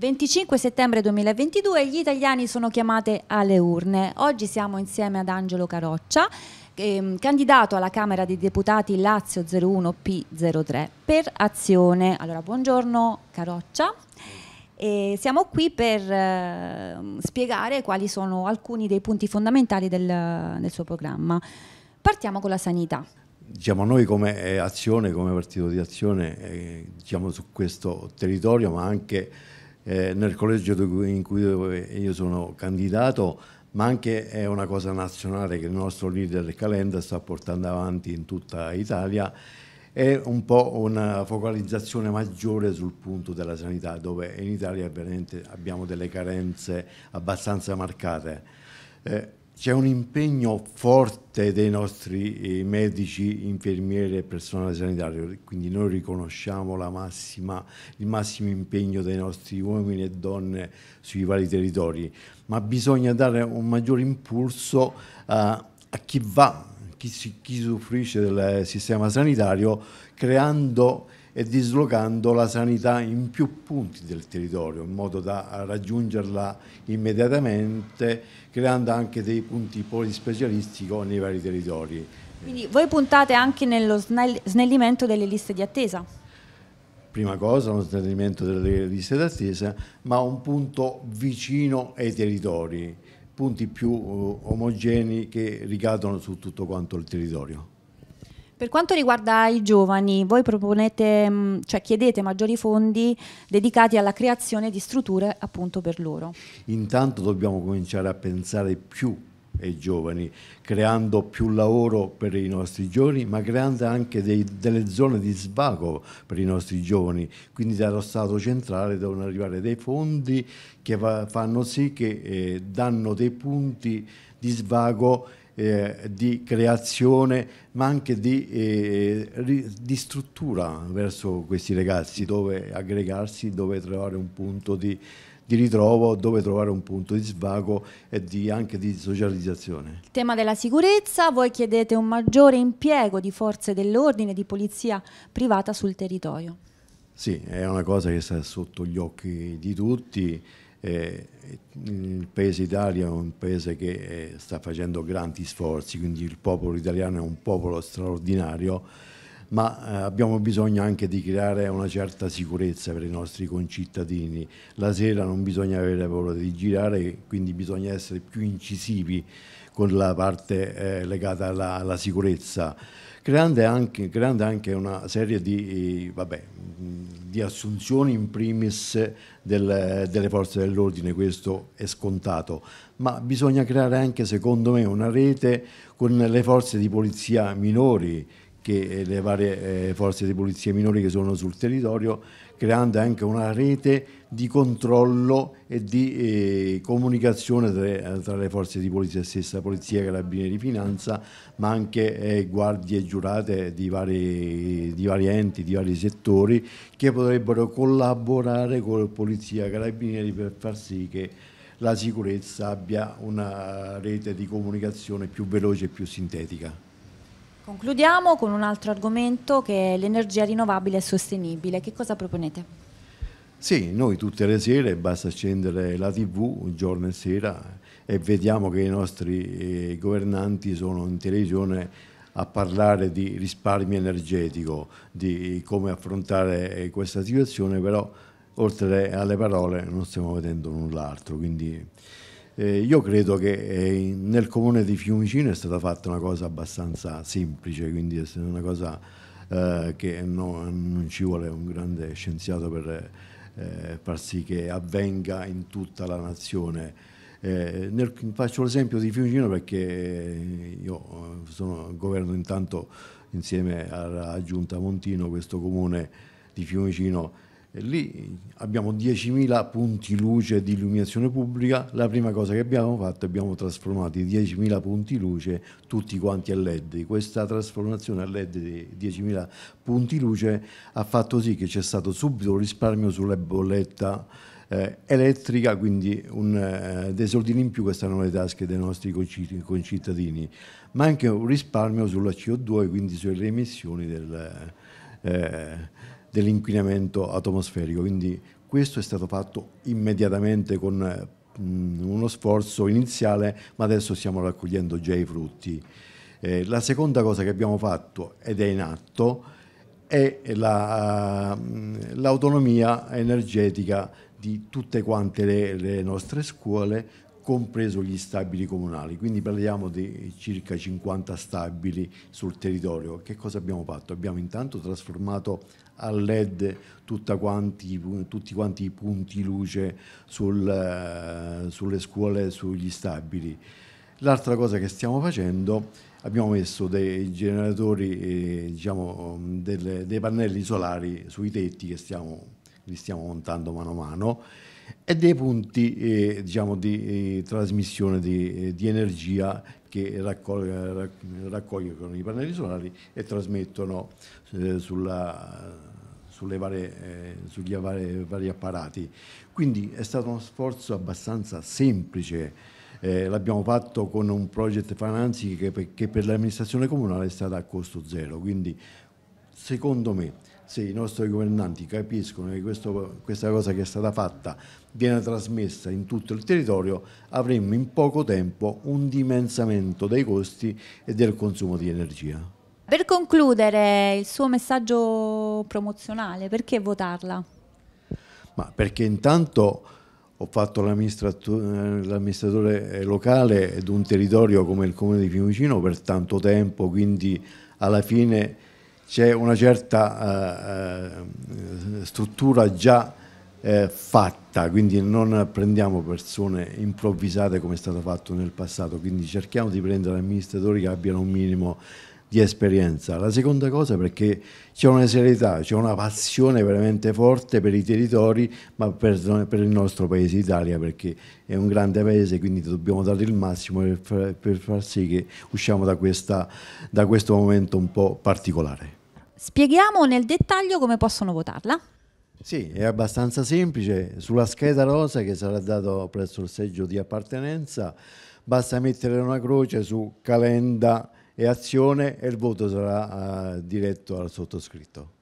25 settembre 2022 gli italiani sono chiamati alle urne. Oggi siamo insieme ad Angelo Caroccia, ehm, candidato alla Camera dei Deputati Lazio 01 P03 per Azione. Allora, buongiorno Caroccia. E siamo qui per eh, spiegare quali sono alcuni dei punti fondamentali del, del suo programma. Partiamo con la sanità diciamo, noi come eh, azione, come partito di azione, eh, diciamo, su questo territorio, ma anche eh, nel collegio in cui io sono candidato, ma anche è una cosa nazionale che il nostro leader Calenda sta portando avanti in tutta Italia, è un po' una focalizzazione maggiore sul punto della sanità, dove in Italia veramente abbiamo delle carenze abbastanza marcate. Eh, c'è un impegno forte dei nostri eh, medici, infermieri e personale sanitario, quindi noi riconosciamo massima, il massimo impegno dei nostri uomini e donne sui vari territori, ma bisogna dare un maggior impulso uh, a chi va, chi, chi soffrisce del eh, sistema sanitario, creando e dislocando la sanità in più punti del territorio in modo da raggiungerla immediatamente creando anche dei punti polispecialistico nei vari territori. Quindi voi puntate anche nello snellimento delle liste di attesa? prima cosa lo snellimento delle liste di attesa ma un punto vicino ai territori, punti più uh, omogenei che ricadono su tutto quanto il territorio. Per quanto riguarda i giovani, voi proponete, mm, cioè chiedete maggiori fondi dedicati alla creazione di strutture appunto per loro. Intanto dobbiamo cominciare a pensare più ai giovani, creando più lavoro per i nostri giovani, ma creando anche dei, delle zone di svago per i nostri giovani. Quindi dallo Stato centrale devono arrivare dei fondi che fanno sì che eh, danno dei punti di svago eh, di creazione ma anche di, eh, di, struttura verso questi ragazzi, dove aggregarsi, dove trovare un punto di, di ritrovo, dove trovare un punto di svago e di, anche di socializzazione. Il tema della sicurezza, voi chiedete un maggiore impiego di forze dell'ordine, di polizia privata sul territorio. Sì, è una cosa che sta sotto gli occhi di tutti. Eh, il paese Italia è un paese che eh, sta facendo grandi sforzi, quindi il popolo italiano è un popolo straordinario ma eh, abbiamo bisogno anche di creare una certa sicurezza per i nostri concittadini. La sera non bisogna avere paura di girare, quindi bisogna essere più incisivi con la parte eh, legata alla, alla sicurezza, creando anche, creando anche, una serie di, eh, vabbè, di assunzioni in primis del, delle forze dell'ordine, questo è scontato, ma bisogna creare anche secondo me una rete con le forze di polizia minori che le varie eh, forze di polizia minori che sono sul territorio, creando anche una rete di controllo e di eh, comunicazione tra, le forze di polizia stessa, polizia, carabinieri, finanza, ma anche eh, guardie giurate di vari, di vari, enti, di vari settori che potrebbero collaborare con la polizia, carabinieri per far sì che la sicurezza abbia una rete di comunicazione più veloce e più sintetica. Concludiamo con un altro argomento che è l'energia rinnovabile e sostenibile. Che cosa proponete? Sì, noi tutte le sere basta accendere la tv giorno e sera e vediamo che i nostri eh, governanti sono in televisione a parlare di risparmio energetico, di come affrontare eh, questa situazione, però oltre alle parole non stiamo vedendo null'altro, quindi eh, io credo che eh, nel comune di Fiumicino è stata fatta una cosa abbastanza semplice, quindi è stata una cosa eh, che no, non ci vuole un grande scienziato per eh, far sì che avvenga in tutta la nazione. Eh, nel, faccio l'esempio di Fiumicino perché io sono, governo intanto insieme alla Giunta Montino questo comune di Fiumicino e lì abbiamo 10.000 punti luce di illuminazione pubblica, la prima cosa che abbiamo fatto è abbiamo trasformato i 10.000 punti luce tutti quanti a LED. Questa trasformazione a LED di 10.000 punti luce ha fatto sì che c'è stato subito un risparmio sulla bolletta eh, elettrica, quindi un, eh, dei soldi in più che stanno nelle tasche dei nostri concittadini, ma anche un risparmio sulla CO2, quindi sulle emissioni del... Eh, dell'inquinamento atmosferico. Quindi questo è stato fatto immediatamente con uno sforzo iniziale, ma adesso stiamo raccogliendo già i frutti. Eh, la seconda cosa che abbiamo fatto ed è in atto è la, l'autonomia energetica di tutte quante le, le nostre scuole compreso gli stabili comunali, quindi parliamo di circa 50 stabili sul territorio. Che cosa abbiamo fatto? Abbiamo intanto trasformato a LED quanti, tutti quanti i punti luce sul, eh, sulle scuole, sugli stabili. L'altra cosa che stiamo facendo, abbiamo messo dei generatori, eh, diciamo, delle, dei pannelli solari sui tetti che stiamo, li stiamo montando mano a mano e dei punti eh, diciamo, di eh, trasmissione di, eh, di, energia che raccogl- raccogliono i pannelli solari e trasmettono eh, sulla, varie, eh, sugli vari, vari apparati. Quindi è stato uno sforzo abbastanza semplice. Eh, l'abbiamo fatto con un project financing che per, che per l'amministrazione comunale è stato a costo zero, quindi secondo me se i nostri governanti capiscono che questo, questa cosa che è stata fatta viene trasmessa in tutto il territorio, avremmo in poco tempo un dimensamento dei costi e del consumo di energia. Per concludere il suo messaggio promozionale, perché votarla? Ma perché intanto ho fatto l'amministratore locale di un territorio come il comune di Fiumicino per tanto tempo, quindi alla fine c'è una certa eh, eh, struttura già eh, fatta, quindi non prendiamo persone improvvisate come è stato fatto nel passato, quindi cerchiamo di prendere amministratori che abbiano un minimo di esperienza. La seconda cosa è perché c'è una serietà, c'è una passione veramente forte per i territori, ma per, per, il nostro paese Italia, perché è un grande paese, quindi dobbiamo dare il massimo per, per far sì che usciamo da, questa, da questo momento un po' particolare. Spieghiamo nel dettaglio come possono votarla. Sì, è abbastanza semplice. Sulla scheda rosa che sarà data presso il seggio di appartenenza basta mettere una croce su calenda e azione e il voto sarà uh, diretto al sottoscritto.